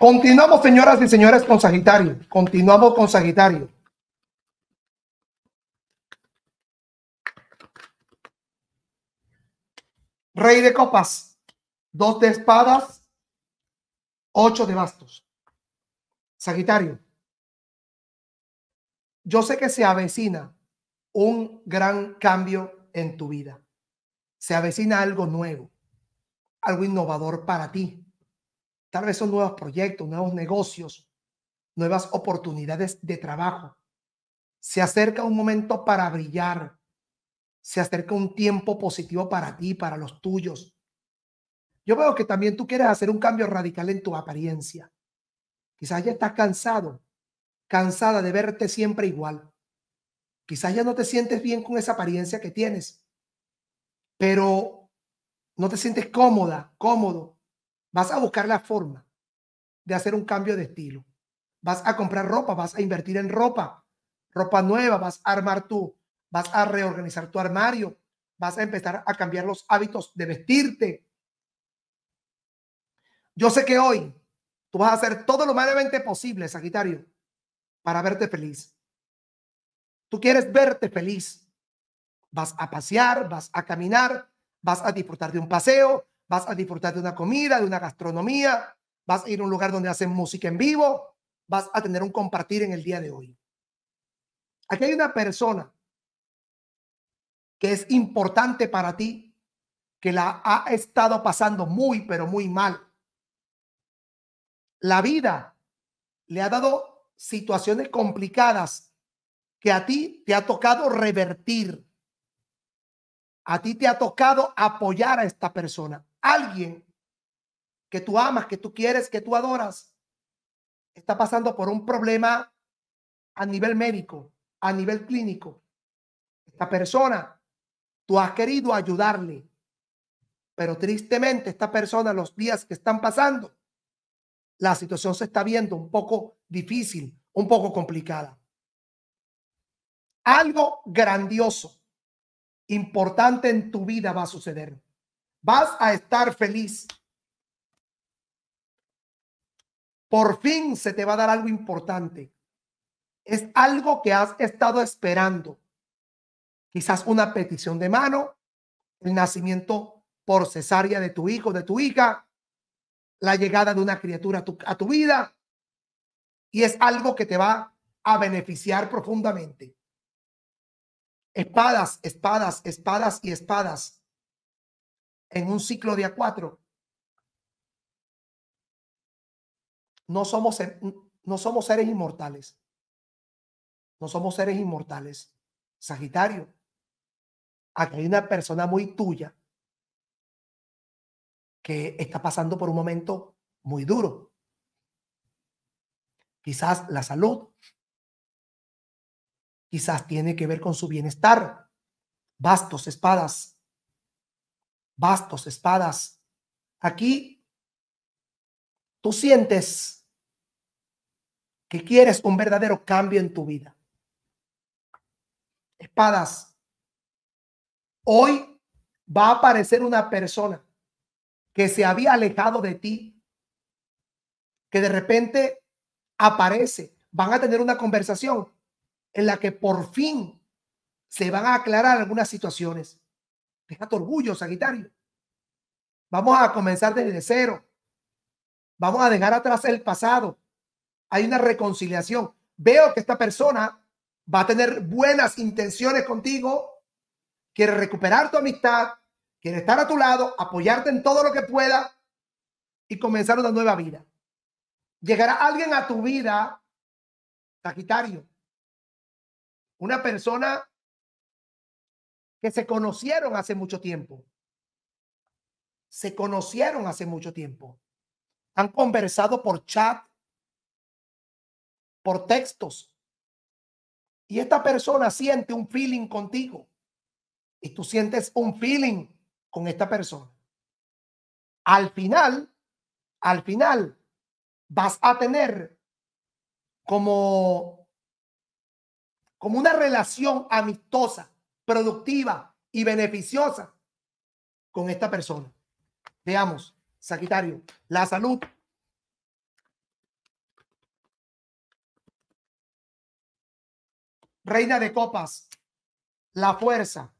Continuamos, señoras y señores, con Sagitario. Continuamos con Sagitario. Rey de copas, dos de espadas, ocho de bastos. Sagitario, yo sé que se avecina un gran cambio en tu vida. Se avecina algo nuevo, algo innovador para ti Tal vez son nuevos proyectos, nuevos negocios, nuevas oportunidades de trabajo. Se acerca un momento para brillar. Se acerca un tiempo positivo para ti, para los tuyos. Yo veo que también tú quieres hacer un cambio radical en tu apariencia. Quizás ya estás cansado, cansada de verte siempre igual. Quizás ya no te sientes bien con esa apariencia que tienes, pero no te sientes cómoda, cómodo Vas a buscar la forma de hacer un cambio de estilo. Vas a comprar ropa, vas a invertir en ropa, ropa nueva, vas a armar tú, vas a reorganizar tu armario, vas a empezar a cambiar los hábitos de vestirte. Yo sé que hoy tú vas a hacer todo lo malamente posible, Sagitario, para verte feliz. Tú quieres verte feliz. Vas a pasear, vas a caminar, vas a disfrutar de un paseo, vas a disfrutar de una comida, de una gastronomía, vas a ir a un lugar donde hacen música en vivo, vas a tener un compartir en el día de hoy. Aquí hay una persona que es importante para ti, que la ha estado pasando muy, pero muy mal. La vida le ha dado situaciones complicadas que a ti te ha tocado revertir. A ti te ha tocado apoyar a esta persona alguien que tú amas, que tú quieres, que tú adoras, está pasando por un problema a nivel médico, a nivel clínico. Esta persona, tú has querido ayudarle, pero tristemente esta persona, los días que están pasando, la situación se está viendo un poco difícil, un poco complicada. Algo grandioso, importante en tu vida va a suceder. Vas a estar feliz. Por fin se te va a dar algo importante. Es algo que has estado esperando. Quizás una petición de mano, el nacimiento por cesárea de tu hijo, de tu hija, la llegada de una criatura a tu, vida. Y es algo que te va a beneficiar profundamente. Espadas, espadas, espadas y espadas en un ciclo de a cuatro, No somos, no somos seres inmortales. No somos seres inmortales. Sagitario, aquí hay una persona muy tuya que está pasando por un momento muy duro. Quizás la salud, quizás tiene que ver con su bienestar. Bastos, espadas, bastos, espadas. Aquí tú sientes que quieres un verdadero cambio en tu vida. Espadas. Hoy va a aparecer una persona que se había alejado de ti, que de repente aparece. Van a tener una conversación en la que por fin se van a aclarar algunas situaciones tu orgullo, Sagitario. Vamos a comenzar desde cero. Vamos a dejar atrás el pasado. Hay una reconciliación. Veo que esta persona va a tener buenas intenciones contigo. Quiere recuperar tu amistad. Quiere estar a tu lado, apoyarte en todo lo que pueda y comenzar una nueva vida. Llegará alguien a tu vida, Sagitario. Una persona que se conocieron hace mucho tiempo. Se conocieron hace mucho tiempo. Han conversado por chat, por textos. Y esta persona siente un feeling contigo. Y tú sientes un feeling con esta persona. Al final, al final, vas a tener como, como una relación amistosa productiva y beneficiosa con esta persona. Veamos, Sagitario, la salud. Reina de copas, la fuerza.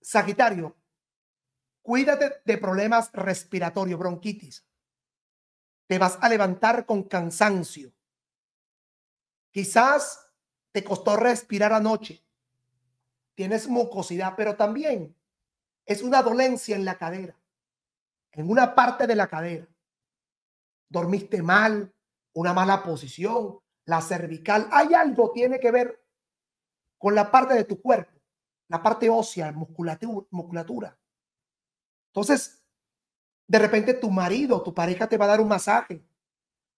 Sagitario, cuídate de problemas respiratorios, bronquitis. Te vas a levantar con cansancio. Quizás te costó respirar anoche, tienes mucosidad, pero también es una dolencia en la cadera, en una parte de la cadera. Dormiste mal, una mala posición, la cervical, hay algo tiene que ver con la parte de tu cuerpo, la parte ósea, musculatura. Entonces, de repente tu marido, tu pareja te va a dar un masaje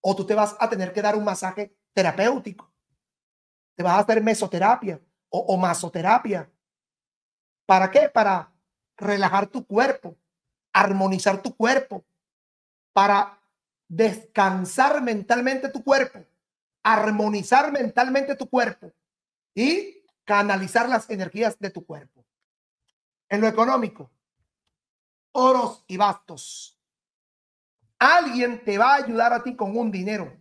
o tú te vas a tener que dar un masaje terapéutico vas a hacer mesoterapia o, o masoterapia. ¿Para qué? Para relajar tu cuerpo, armonizar tu cuerpo, para descansar mentalmente tu cuerpo, armonizar mentalmente tu cuerpo y canalizar las energías de tu cuerpo. En lo económico, oros y bastos. Alguien te va a ayudar a ti con un dinero.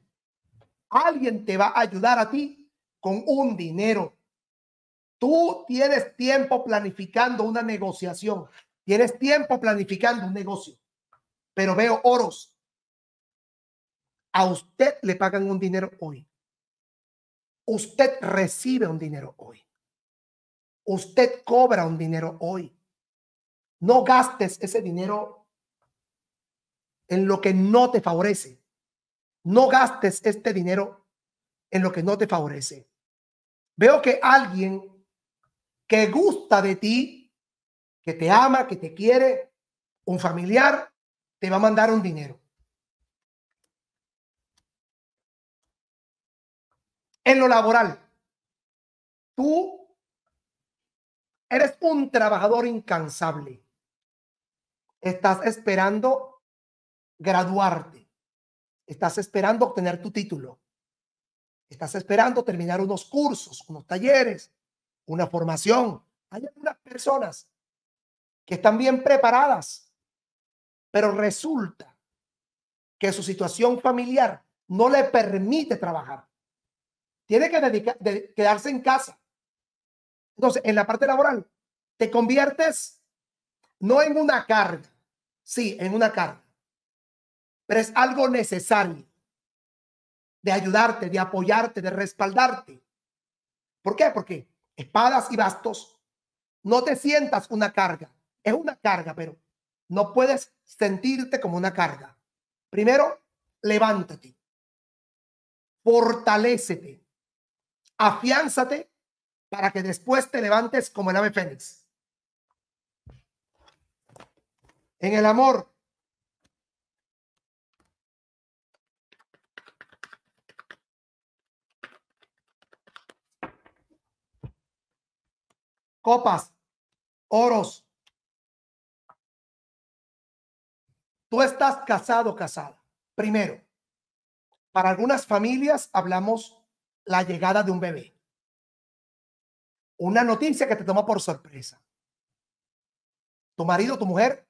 Alguien te va a ayudar a ti con un dinero. Tú tienes tiempo planificando una negociación, tienes tiempo planificando un negocio, pero veo oros. A usted le pagan un dinero hoy. Usted recibe un dinero hoy. Usted cobra un dinero hoy. No gastes ese dinero en lo que no te favorece. No gastes este dinero en lo que no te favorece veo que alguien que gusta de ti, que te ama, que te quiere, un familiar, te va a mandar un dinero. En lo laboral, tú eres un trabajador incansable. Estás esperando graduarte. Estás esperando obtener tu título. Estás esperando terminar unos cursos, unos talleres, una formación. Hay algunas personas que están bien preparadas, pero resulta que su situación familiar no le permite trabajar. Tiene que dedicar, quedarse en casa. Entonces, en la parte laboral, te conviertes no en una carga, sí, en una carga, pero es algo necesario de ayudarte, de apoyarte, de respaldarte. ¿Por qué? Porque espadas y bastos, no te sientas una carga. Es una carga, pero no puedes sentirte como una carga. Primero, levántate, fortalecete, afiánzate para que después te levantes como el ave fénix. En el amor, copas, oros. Tú estás casado, casada. Primero, para algunas familias hablamos la llegada de un bebé. Una noticia que te toma por sorpresa. Tu marido, tu mujer,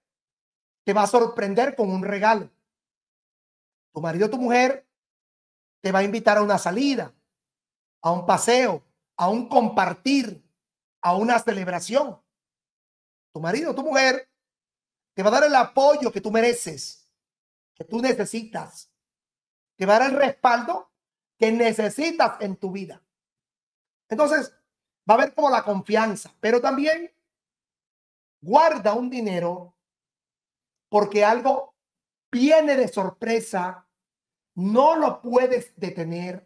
te va a sorprender con un regalo. Tu marido, tu mujer, te va a invitar a una salida, a un paseo, a un compartir a una celebración. Tu marido, tu mujer, te va a dar el apoyo que tú mereces, que tú necesitas. Te va a dar el respaldo que necesitas en tu vida. Entonces, va a haber como la confianza, pero también guarda un dinero porque algo viene de sorpresa, no lo puedes detener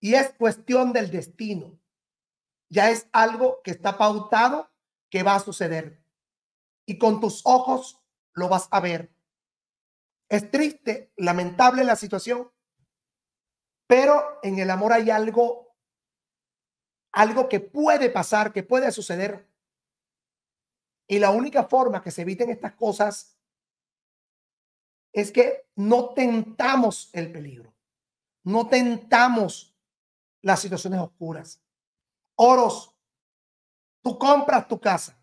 y es cuestión del destino ya es algo que está pautado que va a suceder. Y con tus ojos lo vas a ver. Es triste, lamentable la situación, pero en el amor hay algo, algo que puede pasar, que puede suceder. Y la única forma que se eviten estas cosas es que no tentamos el peligro, no tentamos las situaciones oscuras. Oros, tú compras tu casa,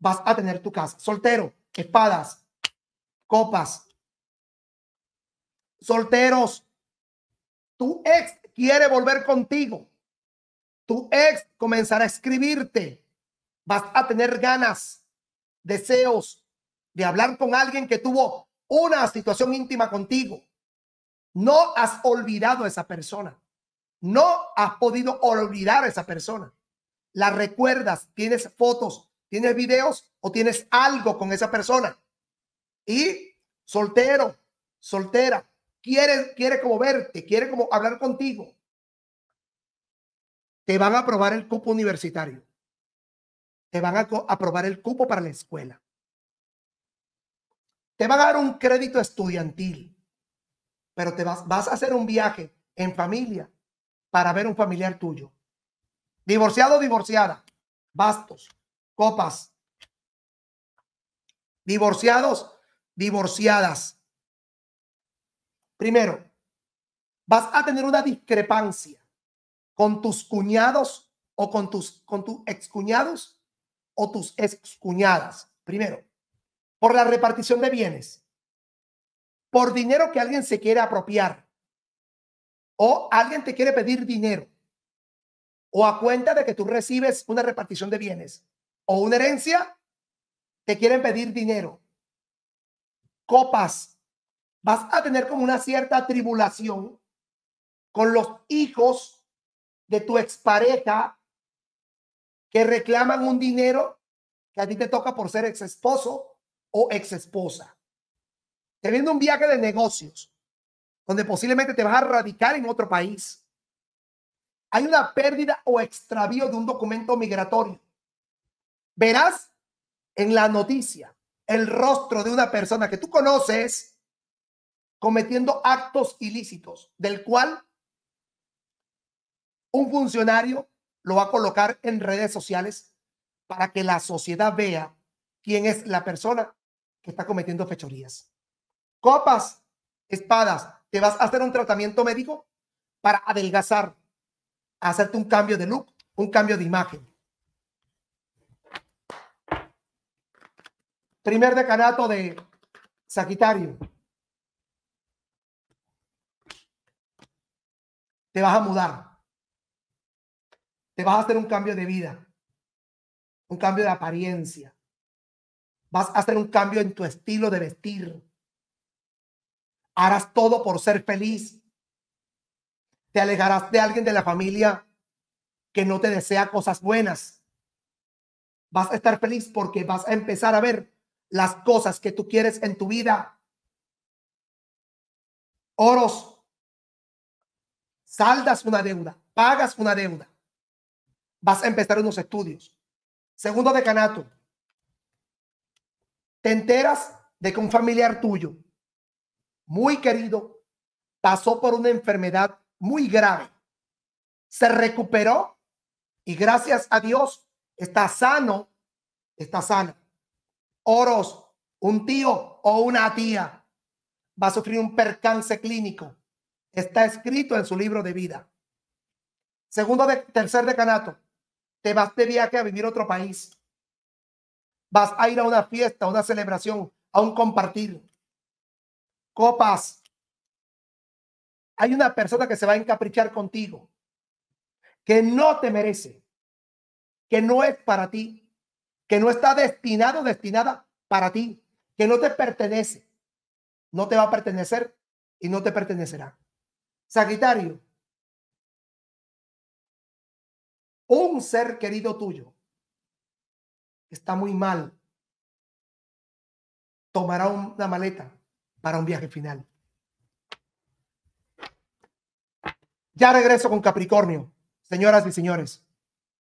vas a tener tu casa. Soltero, espadas, copas. Solteros, tu ex quiere volver contigo. Tu ex comenzará a escribirte. Vas a tener ganas, deseos de hablar con alguien que tuvo una situación íntima contigo. No has olvidado a esa persona. No has podido olvidar a esa persona. La recuerdas, tienes fotos, tienes videos o tienes algo con esa persona. Y soltero, soltera, quiere, quiere como verte, quiere como hablar contigo. Te van a aprobar el cupo universitario. Te van a aprobar el cupo para la escuela. Te van a dar un crédito estudiantil, pero te vas, vas a hacer un viaje en familia para ver un familiar tuyo. Divorciado o divorciada, bastos, copas. Divorciados, divorciadas. Primero, vas a tener una discrepancia con tus cuñados o con tus con tus excuñados o tus excuñadas. Primero, por la repartición de bienes, por dinero que alguien se quiere apropiar o alguien te quiere pedir dinero. O a cuenta de que tú recibes una repartición de bienes o una herencia, te quieren pedir dinero. Copas. Vas a tener como una cierta tribulación con los hijos de tu expareja que reclaman un dinero que a ti te toca por ser ex esposo o ex esposa. Teniendo un viaje de negocios donde posiblemente te vas a radicar en otro país. Hay una pérdida o extravío de un documento migratorio. Verás en la noticia el rostro de una persona que tú conoces cometiendo actos ilícitos, del cual un funcionario lo va a colocar en redes sociales para que la sociedad vea quién es la persona que está cometiendo fechorías. Copas, espadas, te vas a hacer un tratamiento médico para adelgazar, hacerte un cambio de look, un cambio de imagen. Primer decanato de Sagitario. Te vas a mudar. Te vas a hacer un cambio de vida, un cambio de apariencia. Vas a hacer un cambio en tu estilo de vestir harás todo por ser feliz. Te alejarás de alguien de la familia que no te desea cosas buenas. Vas a estar feliz porque vas a empezar a ver las cosas que tú quieres en tu vida. Oros, saldas una deuda, pagas una deuda. Vas a empezar unos estudios. Segundo decanato, te enteras de que un familiar tuyo muy querido, pasó por una enfermedad muy grave, se recuperó y gracias a Dios está sano, está sano. Oros, un tío o una tía va a sufrir un percance clínico. Está escrito en su libro de vida. Segundo, de, tercer decanato, te vas de viaje a vivir otro país. Vas a ir a una fiesta, a una celebración, a un compartir copas. Hay una persona que se va a encaprichar contigo, que no te merece, que no es para ti, que no está destinado, destinada para ti, que no te pertenece, no te va a pertenecer y no te pertenecerá. Sagitario, un ser querido tuyo está muy mal, tomará una maleta para un viaje final. Ya regreso con Capricornio, señoras y señores.